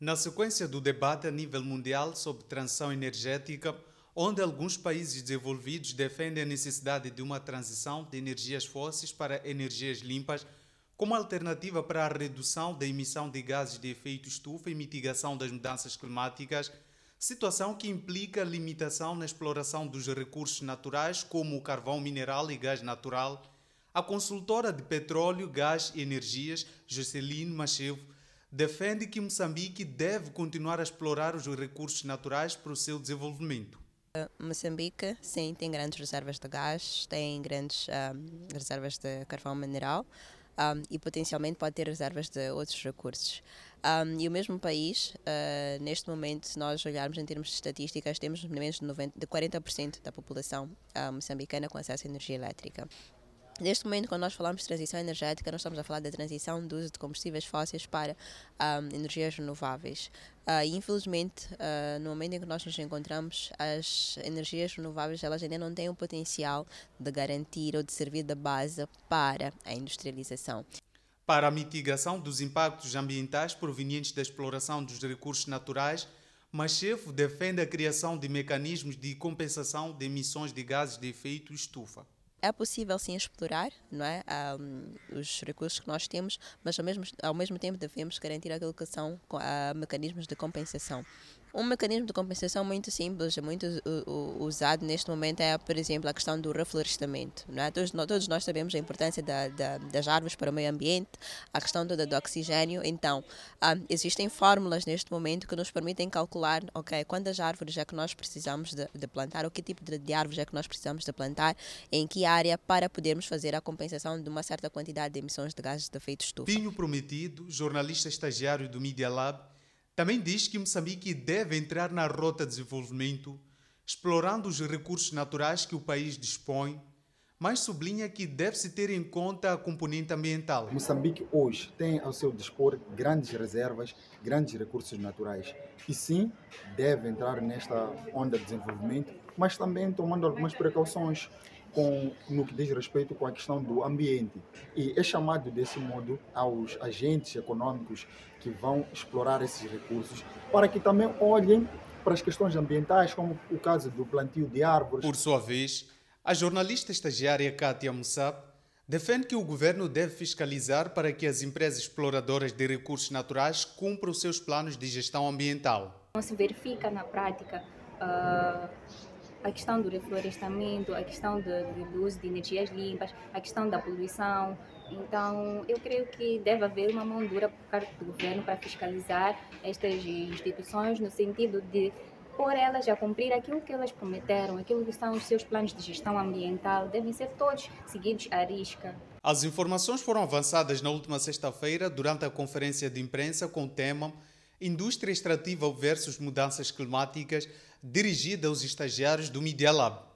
Na sequência do debate a nível mundial sobre transição energética, onde alguns países desenvolvidos defendem a necessidade de uma transição de energias fósseis para energias limpas, como alternativa para a redução da emissão de gases de efeito estufa e mitigação das mudanças climáticas, situação que implica limitação na exploração dos recursos naturais, como o carvão mineral e gás natural, a consultora de petróleo, gás e energias, Joceline Machevo, defende que Moçambique deve continuar a explorar os recursos naturais para o seu desenvolvimento. Eh, Moçambique, sim, tem grandes reservas de gás, tem grandes ah, reservas de carvão mineral um, ah, e potencialmente pode ter reservas de outros recursos. Um, ah, e o mesmo país, uh, neste momento, se nós olharmos em termos de estatísticas, temos menos de, 90, de 40% da população uh, moçambicana com acesso à energia elétrica. Neste momento, quando nós falamos de transição energética, nós estamos a falar da transição do uso de combustíveis fósseis para um, energias renováveis. Uh, infelizmente, uh, no momento em que nós nos encontramos, as energias renováveis elas ainda não têm o potencial de garantir ou de servir de base para a industrialização. Para a mitigação dos impactos ambientais provenientes da exploração dos recursos naturais, Machefo defende a criação de mecanismos de compensação de emissões de gases de efeito estufa é possível sim explorar não é? Um, os recursos que nós temos, mas ao mesmo, ao mesmo tempo devemos garantir a educação com mecanismos de compensação. Um mecanismo de compensação muito simples, muito usado neste momento é, por exemplo, a questão do reflorestamento. É? Todos, todos, nós sabemos a importância da, da, das árvores para o meio ambiente, a questão toda do oxigênio. Então, um, ah, existem fórmulas neste momento que nos permitem calcular, ok, quantas árvores é que nós precisamos de, de plantar, o que tipo de, de, árvores é que nós precisamos de plantar, em que área, para podermos fazer a compensação de uma certa quantidade de emissões de gases de efeito estufa. Pinho prometido, jornalista estagiário do Media Lab, também diz que Moçambique deve entrar na rota de desenvolvimento, explorando os recursos naturais que o país dispõe, mas sublinha que deve-se ter em conta a componente ambiental. Moçambique hoje tem ao seu dispor grandes reservas, grandes recursos naturais, e sim deve entrar nesta onda de desenvolvimento, mas também tomando algumas precauções com, no que diz respeito com a questão do ambiente. E é chamado desse modo aos agentes econômicos que vão explorar esses recursos para que também olhem para as questões ambientais, como o caso do plantio de árvores. Por sua vez, a jornalista estagiária Kátia Mussab defende que o governo deve fiscalizar para que as empresas exploradoras de recursos naturais cumpram os seus planos de gestão ambiental. Não se verifica na prática. Uh a questão do reflorestamento, a questão de, do uso de energias limpas, a questão da poluição. Então, eu creio que deve haver uma mão dura por parte do governo para fiscalizar estas instituições no sentido de por elas a cumprir aquilo que elas prometeram, aquilo que são os seus planos de gestão ambiental, devem ser todos seguidos à risca. As informações foram avançadas na última sexta-feira durante a conferência de imprensa com o tema Indústria Extrativa versus Mudanças Climáticas, dirigida aos estagiários do Media Lab.